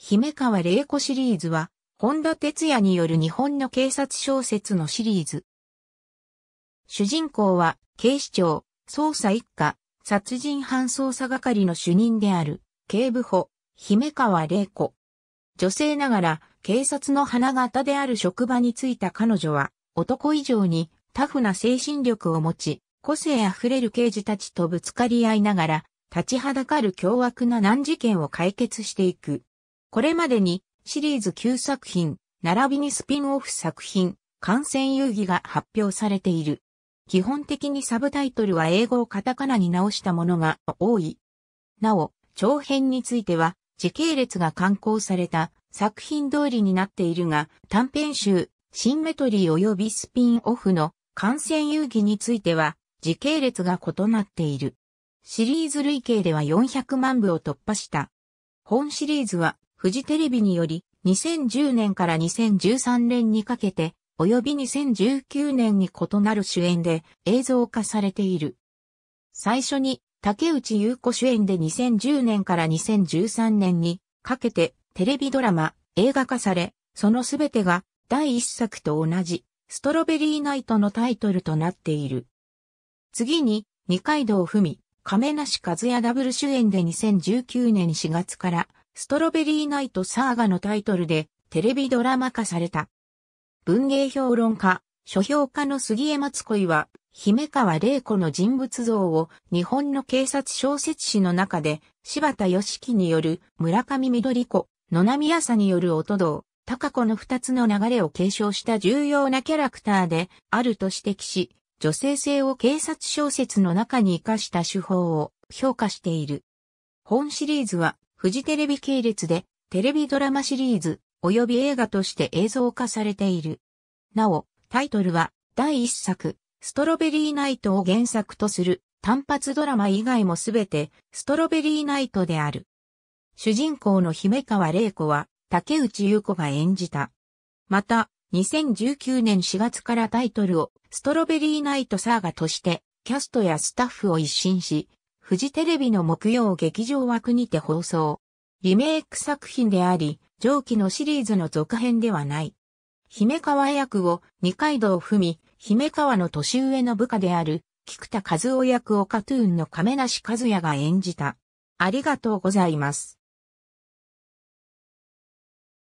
姫川玲子シリーズは、本田哲也による日本の警察小説のシリーズ。主人公は、警視庁、捜査一課、殺人犯捜査係の主任である、警部補、姫川玲子。女性ながら、警察の花形である職場に就いた彼女は、男以上にタフな精神力を持ち、個性あふれる刑事たちとぶつかり合いながら、立ちはだかる凶悪な難事件を解決していく。これまでにシリーズ9作品、並びにスピンオフ作品、感染遊戯が発表されている。基本的にサブタイトルは英語をカタカナに直したものが多い。なお、長編については時系列が刊行された作品通りになっているが、短編集、シンメトリー及びスピンオフの感染遊戯については時系列が異なっている。シリーズ累計では400万部を突破した。本シリーズはフジテレビにより、2010年から2013年にかけて、及び2019年に異なる主演で映像化されている。最初に、竹内優子主演で2010年から2013年にかけてテレビドラマ、映画化され、そのすべてが第一作と同じ、ストロベリーナイトのタイトルとなっている。次に、二階堂ふみ、亀梨和也ダブル主演で2019年4月からストロベリーナイトサーガのタイトルでテレビドラマ化された。文芸評論家、書評家の杉江松恋は、姫川玲子の人物像を日本の警察小説誌の中で、柴田義樹による村上緑子、野波朝による音堂、高子の二つの流れを継承した重要なキャラクターであると指摘し、女性性を警察小説の中に活かした手法を評価している。本シリーズはフジテレビ系列でテレビドラマシリーズ及び映画として映像化されている。なお、タイトルは第一作、ストロベリーナイトを原作とする単発ドラマ以外もすべてストロベリーナイトである。主人公の姫川玲子は竹内優子が演じた。また、2019年4月からタイトルをストロベリーナイトサーガとしてキャストやスタッフを一新し、フジテレビの木曜劇場枠にて放送。リメイク作品であり、上記のシリーズの続編ではない。姫川役を二階堂ふみ、姫川の年上の部下である、菊田和夫役をカトゥーンの亀梨和也が演じた。ありがとうございます。